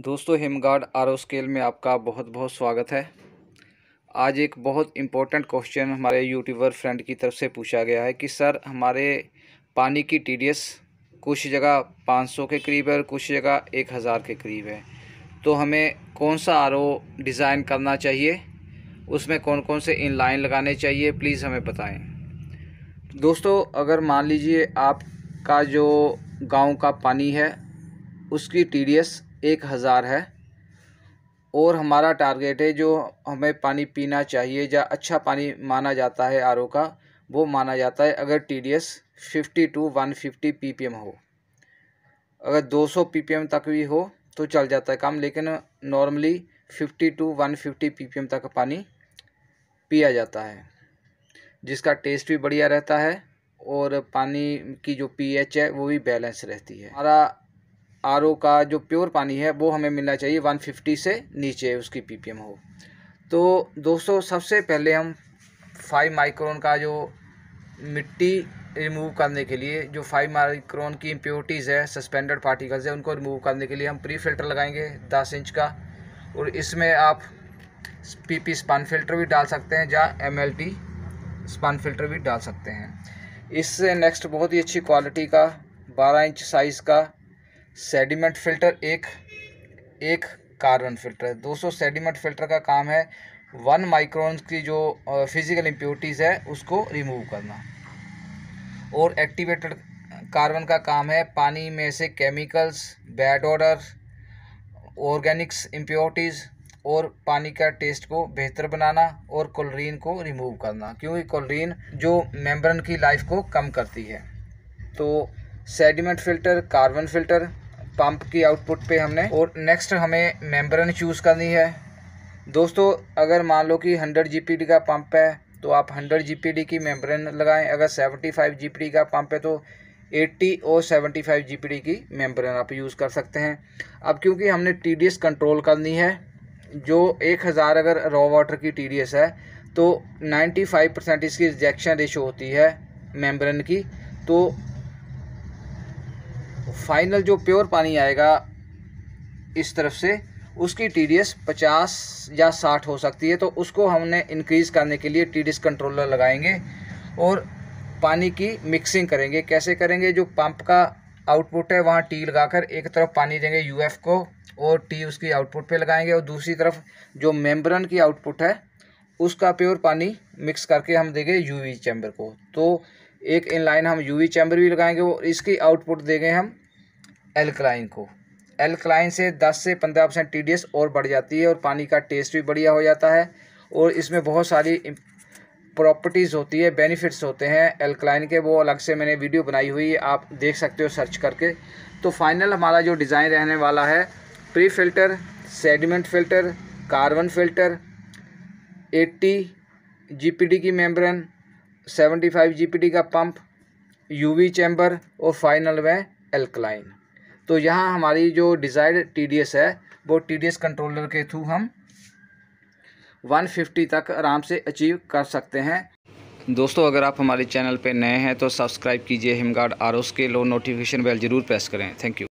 दोस्तों हिमगार्ड are scale में आपका बहुत बहुत स्वागत है आज एक बहुत इम्पोर्टेंट क्वेश्चन हमारे यूट्यूबर फ्रेंड की तरफ से पूछा गया है कि सर हमारे पानी की एस कुछ जगह 500 के करीब है और कुछ जगह 1000 के करीब है तो हमें कौन सा आर डिज़ाइन करना चाहिए उसमें कौन कौन से इन लाइन लगाने चाहिए प्लीज़ हमें बताएँ दोस्तों अगर मान लीजिए आपका जो गाँव का पानी है उसकी एस एक हज़ार है और हमारा टारगेट है जो हमें पानी पीना चाहिए या अच्छा पानी माना जाता है आर का वो माना जाता है अगर T D S fifty to one fifty P P M हो अगर दो सौ पी पी एम तक भी हो तो चल जाता है काम लेकिन normally fifty to one fifty P P M तक पानी पिया जाता है जिसका टेस्ट भी बढ़िया रहता है और पानी की जो पी एच है वो भी बैलेंस रहती है हमारा आर ओ का जो प्योर पानी है वो हमें मिलना चाहिए 150 से नीचे उसकी पी हो तो दोस्तों सबसे पहले हम फाइव माइक्रोन का जो मिट्टी रिमूव करने के लिए जो फाइव माइक्रोन की इम्प्योरिटीज़ है सस्पेंडेड पार्टिकल्स है उनको रिमूव करने के लिए हम प्री फिल्टर लगाएंगे दस इंच का और इसमें आप पी पी स्पान फिल्टर भी डाल सकते हैं या M L T spun filter भी डाल सकते हैं इससे नेक्स्ट बहुत ही अच्छी क्वालिटी का बारह इंच साइज़ का सेडिमेंट फिल्टर एक एक कार्बन फिल्टर है दोस्तों सेडिमेंट फिल्टर का काम है वन माइक्रोन की जो फिजिकल इम्प्योरिटीज़ है उसको रिमूव करना और एक्टिवेटेड कार्बन का काम है पानी में से chemicals bad odour organics impurities और पानी का टेस्ट को बेहतर बनाना और कोलरीन को रिमूव करना क्योंकि कोलरीन जो मेम्ब्रेन की लाइफ को कम करती है तो sediment filter carbon filter pump की आउटपुट पे हमने और नेक्स्ट हमें मेम्बरन चूज़ करनी है दोस्तों अगर मान लो कि हंड्रेड जी का पंप है तो आप हंड्रेड जी की मेम्बरन लगाएं अगर सेवेंटी फाइव जी का पंप है तो 80 और 75 जीपीडी की मेम्बरन आप यूज़ कर सकते हैं अब क्योंकि हमने एस कंट्रोल करनी है जो हज़ार अगर रॉ वाटर की एस है तो फाइव परसेंट इसकी रिजेक्शन रेशो होती है मेम्बरन की तो फाइनल जो प्योर पानी आएगा इस तरफ से उसकी टी डी एस पचास या साठ हो सकती है तो उसको हमने इंक्रीज़ करने के लिए टी डी एस कंट्रोलर लगाएंगे और पानी की मिक्सिंग करेंगे कैसे करेंगे जो पंप का आउटपुट है वहाँ टी लगाकर एक तरफ पानी देंगे यूएफ को और टी उसकी आउटपुट पे लगाएंगे और दूसरी तरफ जो मेम्ब्रेन की आउटपुट है उसका प्योर पानी मिक्स करके हम देंगे यूवी चैम्बर को तो एक इन लाइन हम यूवी चैम्बर भी लगाएंगे और इसकी आउटपुट देंगे हम एल्कलाइन को एल्कलाइन से 10 से 15 परसेंट टी और बढ़ जाती है और पानी का टेस्ट भी बढ़िया हो जाता है और इसमें बहुत सारी प्रॉपर्टीज़ होती है बेनिफिट्स होते हैं एल्कलाइन के वो अलग से मैंने वीडियो बनाई हुई है आप देख सकते हो सर्च करके तो फाइनल हमारा जो डिज़ाइन रहने वाला है pre filter sediment filter carbon filter 80 GPD की मेम्ब्रेन 75 जीपीडी का पंप यूवी चैम्बर और फाइनल में एल्कलाइन तो यहाँ हमारी जो डिज़ायर्ड टी है वो टी कंट्रोलर के थ्रू हम 150 तक आराम से अचीव कर सकते हैं दोस्तों अगर आप हमारे चैनल पर नए हैं तो सब्सक्राइब कीजिए हिमगार्ड आर के लो नोटिफिकेशन बेल ज़रूर प्रेस करें थैंक यू